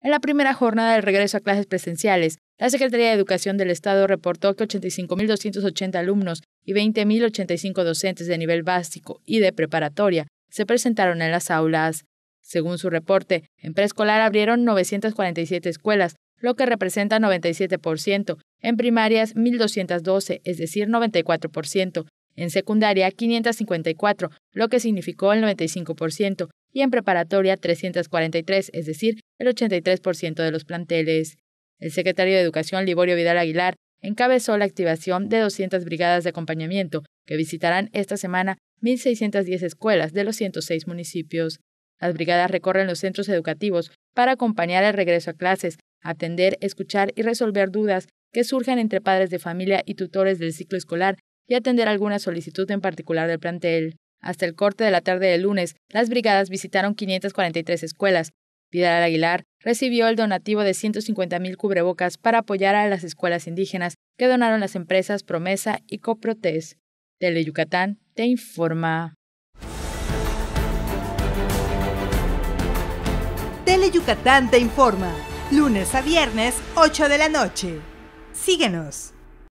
En la primera jornada del regreso a clases presenciales, la Secretaría de Educación del Estado reportó que 85.280 alumnos y 20.085 docentes de nivel básico y de preparatoria se presentaron en las aulas. Según su reporte, en preescolar abrieron 947 escuelas, lo que representa 97%, en primarias 1.212, es decir, 94%, en secundaria 554, lo que significó el 95%, y en preparatoria 343, es decir, el 83% de los planteles. El secretario de Educación Liborio Vidal Aguilar encabezó la activación de 200 brigadas de acompañamiento que visitarán esta semana 1.610 escuelas de los 106 municipios. Las brigadas recorren los centros educativos para acompañar el regreso a clases, atender, escuchar y resolver dudas que surjan entre padres de familia y tutores del ciclo escolar y atender alguna solicitud en particular del plantel. Hasta el corte de la tarde del lunes, las brigadas visitaron 543 escuelas. Vidal Aguilar recibió el donativo de 150.000 cubrebocas para apoyar a las escuelas indígenas que donaron las empresas Promesa y Coprotes. Tele Yucatán te informa. Tele Yucatán te informa. Lunes a viernes, 8 de la noche. Síguenos.